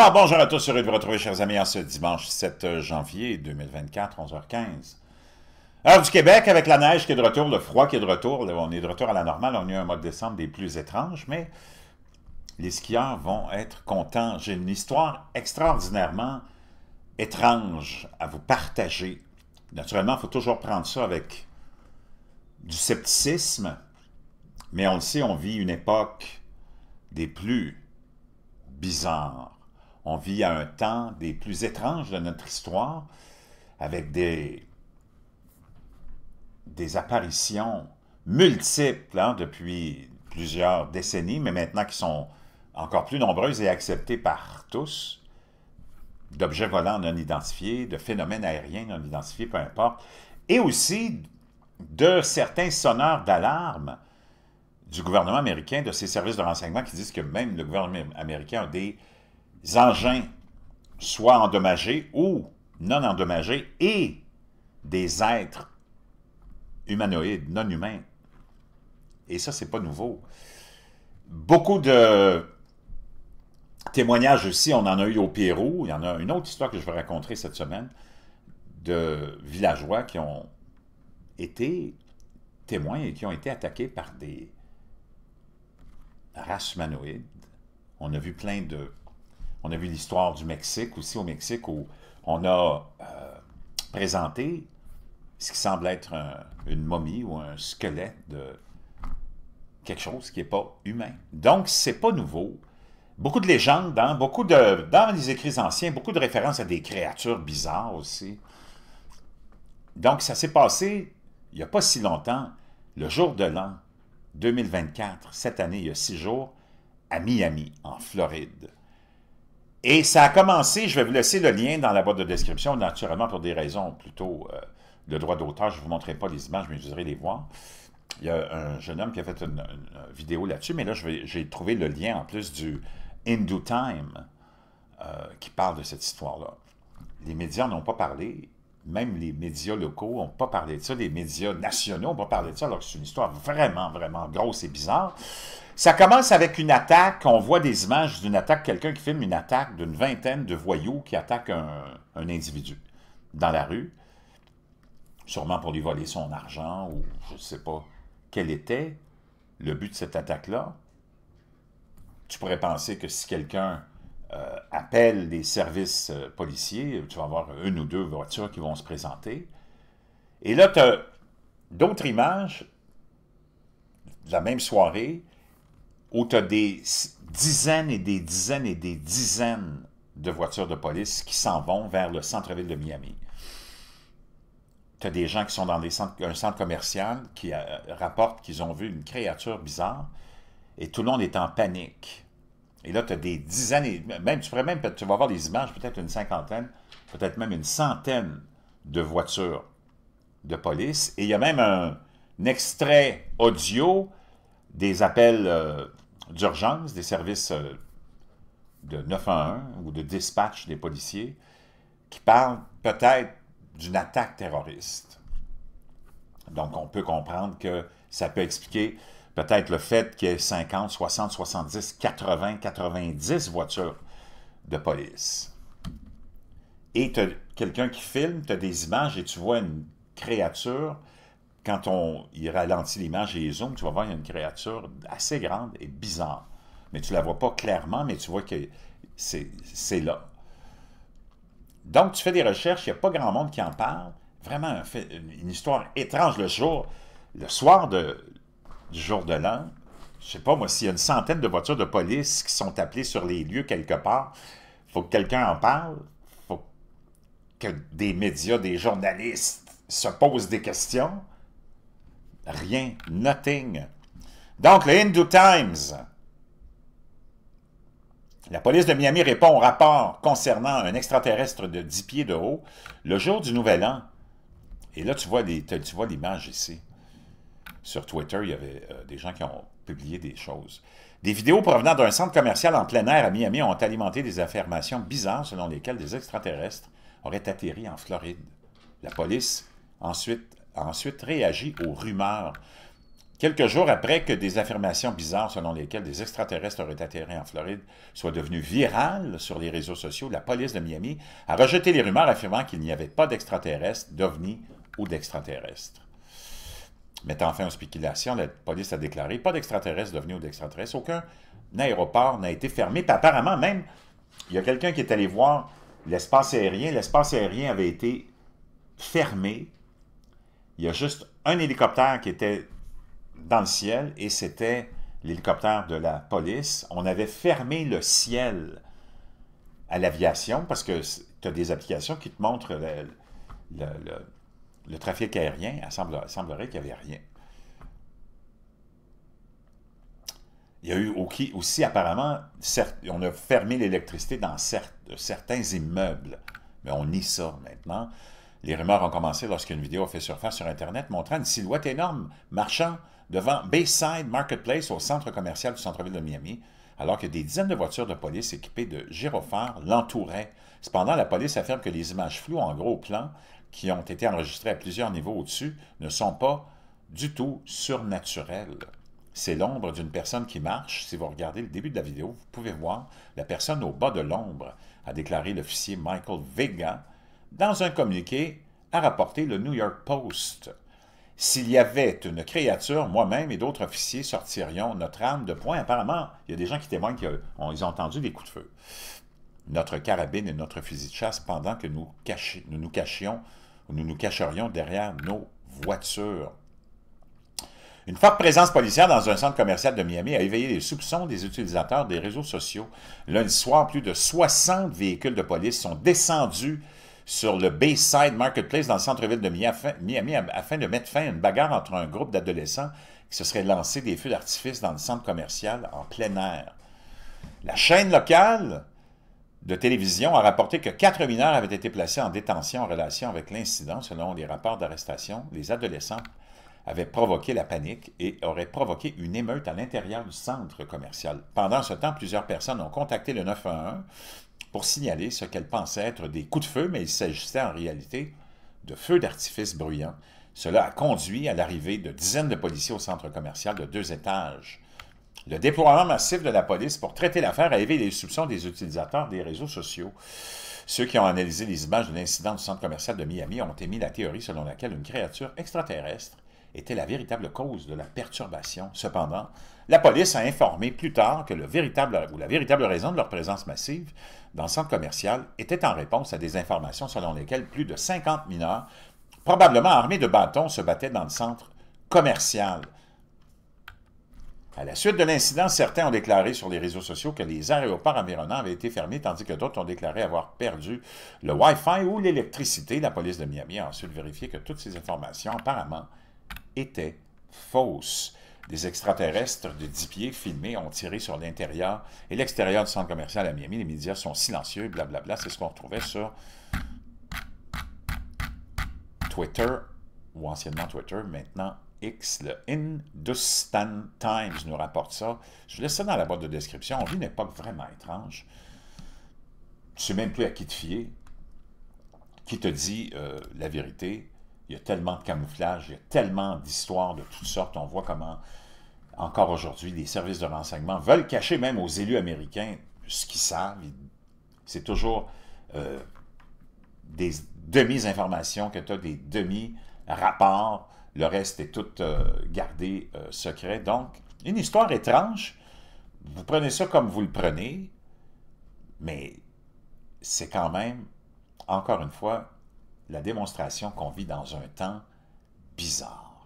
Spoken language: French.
Alors, bonjour à tous, heureux de vous retrouver, chers amis, en ce dimanche 7 euh, janvier 2024, 11h15. Heure du Québec, avec la neige qui est de retour, le froid qui est de retour, on est de retour à la normale, on a eu un mois de décembre des plus étranges, mais les skieurs vont être contents. J'ai une histoire extraordinairement étrange à vous partager. Naturellement, il faut toujours prendre ça avec du scepticisme, mais on le sait, on vit une époque des plus bizarres on vit à un temps des plus étranges de notre histoire, avec des, apparitions multiples hein, depuis plusieurs décennies, mais maintenant qui sont encore plus nombreuses et acceptées par tous, d'objets volants non identifiés, de phénomènes aériens non identifiés, peu importe, et aussi de certains sonneurs d'alarme du gouvernement américain, de ses services de renseignement qui disent que même le gouvernement américain a des engins soit endommagés ou non endommagés et des êtres humanoïdes, non humains. Et ça, c'est pas nouveau. Beaucoup de témoignages aussi, on en a eu au Pérou, il y en a une autre histoire que je vais raconter cette semaine, de villageois qui ont été témoins et qui ont été attaqués par des races humanoïdes. On a vu plein de on a vu l'histoire du Mexique aussi, au Mexique, où on a euh, présenté ce qui semble être une momie ou un squelette de quelque chose qui n'est pas humain. Donc, c'est pas nouveau. Beaucoup de légendes, hein, beaucoup de, dans les écrits anciens, beaucoup de références à des créatures bizarres aussi. Donc, ça s'est passé il n'y a pas si longtemps, le jour de l'an 2024, cette année, il y a six jours, à Miami, en Floride. Et ça a commencé, je vais vous laisser le lien dans la boîte de description, naturellement pour des raisons plutôt euh, de droit d'auteur. Je ne vous montrerai pas les images, mais vous irez les voir. Il y a un jeune homme qui a fait une, vidéo là-dessus, mais là, j'ai trouvé le lien en plus du Hindu Time euh, qui parle de cette histoire-là. Les médias n'ont pas parlé, même les médias locaux n'ont pas parlé de ça, les médias nationaux n'ont pas parlé de ça, alors que c'est une histoire vraiment, vraiment grosse et bizarre. Ça commence avec une attaque. On voit des images d'une attaque, quelqu'un qui filme une attaque d'une vingtaine de voyous qui attaquent un, individu dans la rue, sûrement pour lui voler son argent ou je ne sais pas quel était le but de cette attaque-là. Tu pourrais penser que si quelqu'un euh, appelle les services euh, policiers, tu vas avoir une ou deux voitures qui vont se présenter. Et là, tu as d'autres images de la même soirée où tu as des dizaines et des dizaines et des dizaines de voitures de police qui s'en vont vers le centre-ville de Miami. Tu as des gens qui sont dans un centre commercial qui euh, rapportent qu'ils ont vu une créature bizarre et tout le monde est en panique. Et là, tu as des dizaines, et même, tu pourrais même, tu vas voir des images, peut-être une cinquantaine, peut-être même une centaine de voitures de police. Et il y a même un extrait audio des appels euh, d'urgence, des services euh, de 911 ou de dispatch des policiers qui parlent peut-être d'une attaque terroriste. Donc, on peut comprendre que ça peut expliquer peut-être le fait qu'il y ait 50, 60, 70, 80, 90 voitures de police. Et tu quelqu'un qui filme, tu as des images et tu vois une créature quand on, ralentit l'image et il zoom, tu vas voir, il y a une créature assez grande et bizarre. Mais tu ne la vois pas clairement, mais tu vois que c'est là. Donc, tu fais des recherches, il n'y a pas grand monde qui en parle. Vraiment une histoire étrange le jour. Le soir de, du jour de l'an, je ne sais pas moi, s'il y a une centaine de voitures de police qui sont appelées sur les lieux quelque part, faut que quelqu'un en parle, faut que des médias, des journalistes se posent des questions rien, nothing. Donc, le Hindu Times, la police de Miami répond au rapport concernant un extraterrestre de 10 pieds de haut le jour du Nouvel An. Et là, tu vois l'image ici. Sur Twitter, il y avait euh, des gens qui ont publié des choses. Des vidéos provenant d'un centre commercial en plein air à Miami ont alimenté des affirmations bizarres selon lesquelles des extraterrestres auraient atterri en Floride. La police, ensuite, ensuite réagi aux rumeurs Quelques jours après que des affirmations bizarres selon lesquelles des extraterrestres auraient atterri en Floride soient devenues virales sur les réseaux sociaux, la police de Miami a rejeté les rumeurs affirmant qu'il n'y avait pas d'extraterrestres, d'ovnis ou d'extraterrestres. Mettant fin aux spéculations, la police a déclaré pas d'extraterrestres, d'ovnis ou d'extraterrestres. Aucun aéroport n'a été fermé. apparemment, même, il y a quelqu'un qui est allé voir l'espace aérien. L'espace aérien avait été fermé il y a juste un hélicoptère qui était dans le ciel et c'était l'hélicoptère de la police. On avait fermé le ciel à l'aviation parce que tu as des applications qui te montrent le, trafic aérien. Il semblerait qu'il n'y avait rien. Il y a eu aussi, apparemment, on a fermé l'électricité dans certains immeubles. Mais on nie ça maintenant. Les rumeurs ont commencé lorsqu'une vidéo a fait surface sur Internet montrant une silhouette énorme marchant devant Bayside Marketplace au centre commercial du centre-ville de Miami, alors que des dizaines de voitures de police équipées de gyrophares l'entouraient. Cependant, la police affirme que les images floues en gros plan, qui ont été enregistrées à plusieurs niveaux au-dessus, ne sont pas du tout surnaturelles. C'est l'ombre d'une personne qui marche. Si vous regardez le début de la vidéo, vous pouvez voir la personne au bas de l'ombre, a déclaré l'officier Michael Vega, dans un communiqué, a rapporté le New York Post. S'il y avait une créature, moi-même et d'autres officiers sortirions notre arme de poing. Apparemment, il y a des gens qui témoignent qu'ils ont, entendu des coups de feu. Notre carabine et notre fusil de chasse pendant que nous, nous nous cachions nous nous cacherions derrière nos voitures. Une forte présence policière dans un centre commercial de Miami a éveillé les soupçons des utilisateurs des réseaux sociaux. Lundi soir, plus de 60 véhicules de police sont descendus sur le Bayside Marketplace dans le centre-ville de Miami afin de mettre fin à une bagarre entre un groupe d'adolescents qui se serait lancé des feux d'artifice dans le centre commercial en plein air. La chaîne locale de télévision a rapporté que quatre mineurs avaient été placés en détention en relation avec l'incident. Selon les rapports d'arrestation, les adolescents avaient provoqué la panique et auraient provoqué une émeute à l'intérieur du centre commercial. Pendant ce temps, plusieurs personnes ont contacté le 911 pour signaler ce qu'elle pensait être des coups de feu, mais il s'agissait en réalité de feux d'artifice bruyants. Cela a conduit à l'arrivée de dizaines de policiers au centre commercial de deux étages. Le déploiement massif de la police pour traiter l'affaire a éveillé les soupçons des utilisateurs des réseaux sociaux. Ceux qui ont analysé les images de l'incident du centre commercial de Miami ont émis la théorie selon laquelle une créature extraterrestre était la véritable cause de la perturbation. Cependant, la police a informé plus tard que le véritable, la véritable raison de leur présence massive dans le centre commercial était en réponse à des informations selon lesquelles plus de 50 mineurs, probablement armés de bâtons, se battaient dans le centre commercial. À la suite de l'incident, certains ont déclaré sur les réseaux sociaux que les aéroports environnants avaient été fermés, tandis que d'autres ont déclaré avoir perdu le Wi-Fi ou l'électricité. La police de Miami a ensuite vérifié que toutes ces informations, apparemment, était fausse. Des extraterrestres de 10 pieds filmés ont tiré sur l'intérieur et l'extérieur du centre commercial à Miami. Les médias sont silencieux, blablabla. C'est ce qu'on retrouvait sur Twitter, ou anciennement Twitter, maintenant X, le Hindustan Times nous rapporte ça. Je vous laisse ça dans la boîte de description. On vit une époque vraiment étrange. Tu ne sais même plus à qui te fier, qui te dit euh, la vérité. Il y a tellement de camouflage, il y a tellement d'histoires de toutes sortes. On voit comment, encore aujourd'hui, les services de renseignement veulent cacher même aux élus américains ce qu'ils savent. C'est toujours euh, des demi-informations que tu as, des demi-rapports. Le reste est tout euh, gardé euh, secret. Donc, une histoire étrange. Vous prenez ça comme vous le prenez, mais c'est quand même, encore une fois, la démonstration qu'on vit dans un temps bizarre.